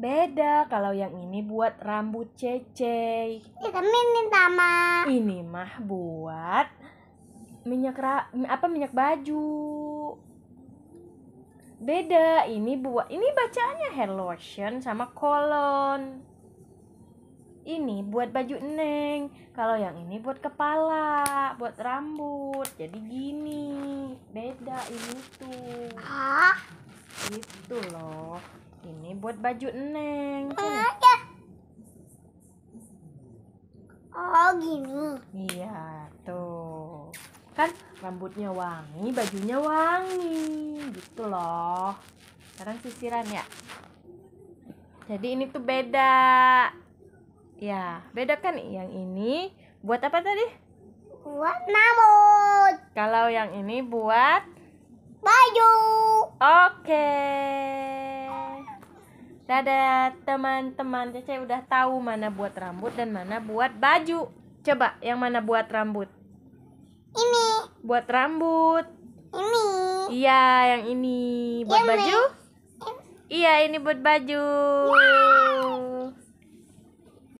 Beda kalau yang ini buat rambut cece. Ini ini iya, kan sama. Ini mah buat minyak ra, apa minyak baju. Beda, ini buat ini bacaannya hair lotion sama kolon. Ini buat baju neng. Kalau yang ini buat kepala, buat rambut. Jadi gini. Beda ini tuh. hah Gitu loh buat baju neng oh gini iya tuh kan rambutnya wangi bajunya wangi gitu loh sekarang sisiran ya jadi ini tuh beda ya beda kan yang ini buat apa tadi buat namut kalau yang ini buat baju oke okay. Dadah teman-teman, saya udah tahu mana buat rambut dan mana buat baju. Coba yang mana buat rambut? Ini. Buat rambut. Ini. Iya, yang ini buat ini. baju. Iya, ini buat baju. Wow.